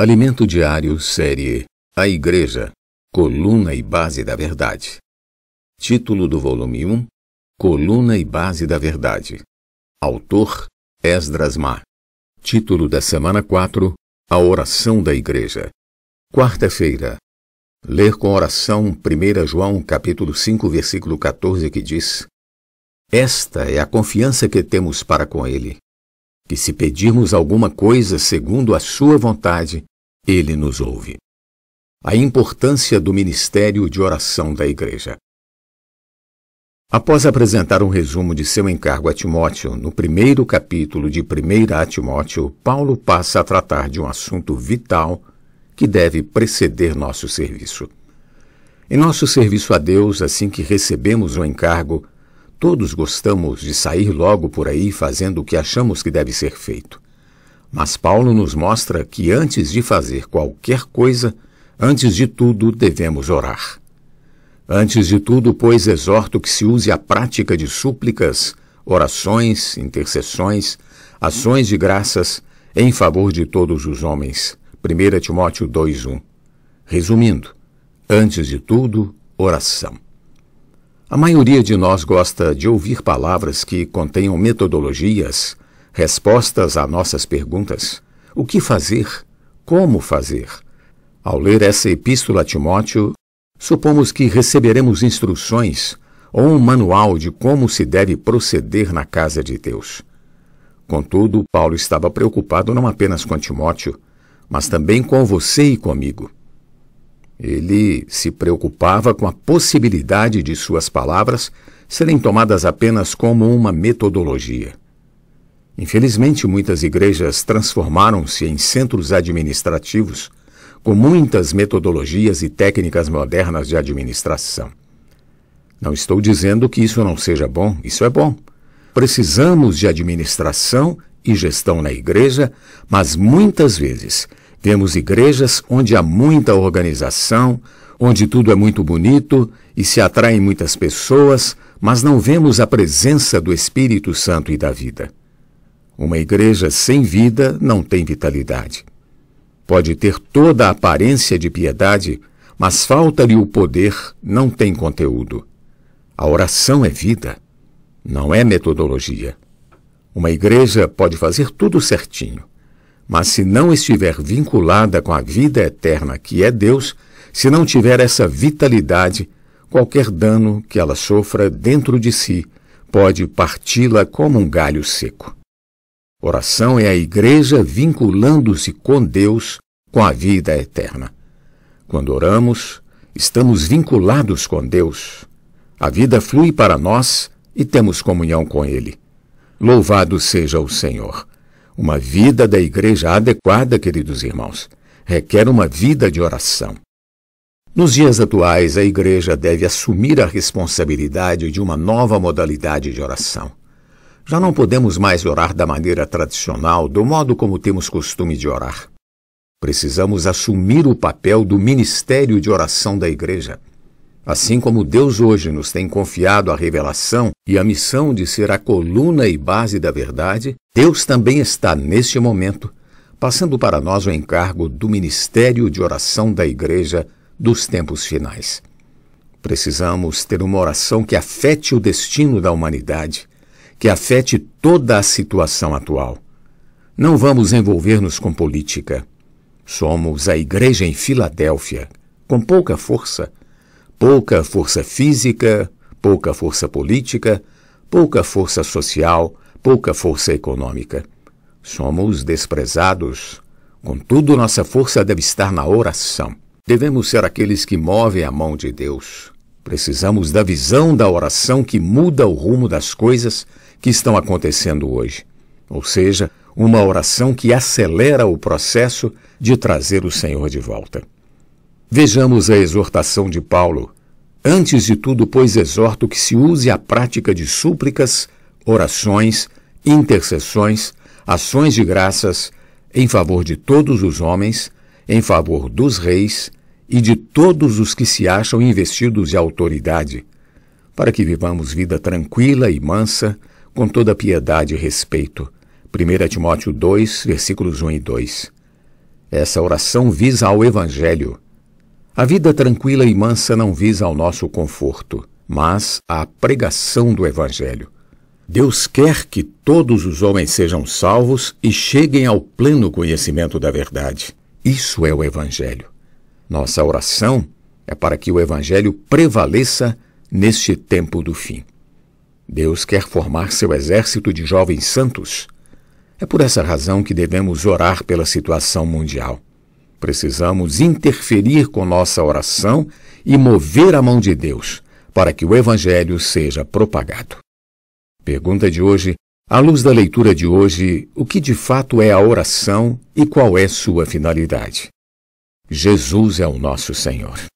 Alimento Diário, série A Igreja, Coluna e Base da Verdade. Título do volume 1: Coluna e Base da Verdade. Autor Esdras Ma. Título da semana 4: A Oração da Igreja. Quarta-feira. Ler com oração 1 João capítulo 5, versículo 14, que diz: Esta é a confiança que temos para com ele que se pedirmos alguma coisa segundo a sua vontade, ele nos ouve. A importância do ministério de oração da igreja. Após apresentar um resumo de seu encargo a Timóteo, no primeiro capítulo de 1 a Timóteo, Paulo passa a tratar de um assunto vital que deve preceder nosso serviço. Em nosso serviço a Deus, assim que recebemos o encargo, Todos gostamos de sair logo por aí fazendo o que achamos que deve ser feito. Mas Paulo nos mostra que antes de fazer qualquer coisa, antes de tudo devemos orar. Antes de tudo, pois, exorto que se use a prática de súplicas, orações, intercessões, ações de graças em favor de todos os homens. 1 Timóteo 2:1. Resumindo, antes de tudo, oração. A maioria de nós gosta de ouvir palavras que contenham metodologias, respostas a nossas perguntas. O que fazer? Como fazer? Ao ler essa epístola a Timóteo, supomos que receberemos instruções ou um manual de como se deve proceder na casa de Deus. Contudo, Paulo estava preocupado não apenas com Timóteo, mas também com você e comigo. Ele se preocupava com a possibilidade de suas palavras serem tomadas apenas como uma metodologia. Infelizmente, muitas igrejas transformaram-se em centros administrativos com muitas metodologias e técnicas modernas de administração. Não estou dizendo que isso não seja bom, isso é bom. Precisamos de administração e gestão na igreja, mas muitas vezes temos igrejas onde há muita organização, onde tudo é muito bonito e se atraem muitas pessoas, mas não vemos a presença do Espírito Santo e da vida. Uma igreja sem vida não tem vitalidade. Pode ter toda a aparência de piedade, mas falta-lhe o poder, não tem conteúdo. A oração é vida, não é metodologia. Uma igreja pode fazer tudo certinho mas se não estiver vinculada com a vida eterna que é Deus, se não tiver essa vitalidade, qualquer dano que ela sofra dentro de si pode parti-la como um galho seco. Oração é a igreja vinculando-se com Deus, com a vida eterna. Quando oramos, estamos vinculados com Deus. A vida flui para nós e temos comunhão com Ele. Louvado seja o Senhor! Uma vida da igreja adequada, queridos irmãos, requer uma vida de oração. Nos dias atuais, a igreja deve assumir a responsabilidade de uma nova modalidade de oração. Já não podemos mais orar da maneira tradicional, do modo como temos costume de orar. Precisamos assumir o papel do ministério de oração da igreja Assim como Deus hoje nos tem confiado a revelação e a missão de ser a coluna e base da verdade, Deus também está neste momento passando para nós o encargo do ministério de oração da Igreja dos tempos finais. Precisamos ter uma oração que afete o destino da humanidade, que afete toda a situação atual. Não vamos envolver-nos com política. Somos a Igreja em Filadélfia, com pouca força, pouca força física, pouca força política, pouca força social, pouca força econômica. Somos desprezados. Contudo, nossa força deve estar na oração. Devemos ser aqueles que movem a mão de Deus. Precisamos da visão da oração que muda o rumo das coisas que estão acontecendo hoje. Ou seja, uma oração que acelera o processo de trazer o Senhor de volta. Vejamos a exortação de Paulo. Antes de tudo, pois, exorto que se use a prática de súplicas, orações, intercessões, ações de graças em favor de todos os homens, em favor dos reis e de todos os que se acham investidos de autoridade, para que vivamos vida tranquila e mansa, com toda piedade e respeito. 1 Timóteo 2, versículos 1 e 2. Essa oração visa ao Evangelho a vida tranquila e mansa não visa ao nosso conforto, mas à pregação do Evangelho. Deus quer que todos os homens sejam salvos e cheguem ao pleno conhecimento da verdade. Isso é o Evangelho. Nossa oração é para que o Evangelho prevaleça neste tempo do fim. Deus quer formar seu exército de jovens santos. É por essa razão que devemos orar pela situação mundial. Precisamos interferir com nossa oração e mover a mão de Deus para que o Evangelho seja propagado. Pergunta de hoje. À luz da leitura de hoje, o que de fato é a oração e qual é sua finalidade? Jesus é o nosso Senhor.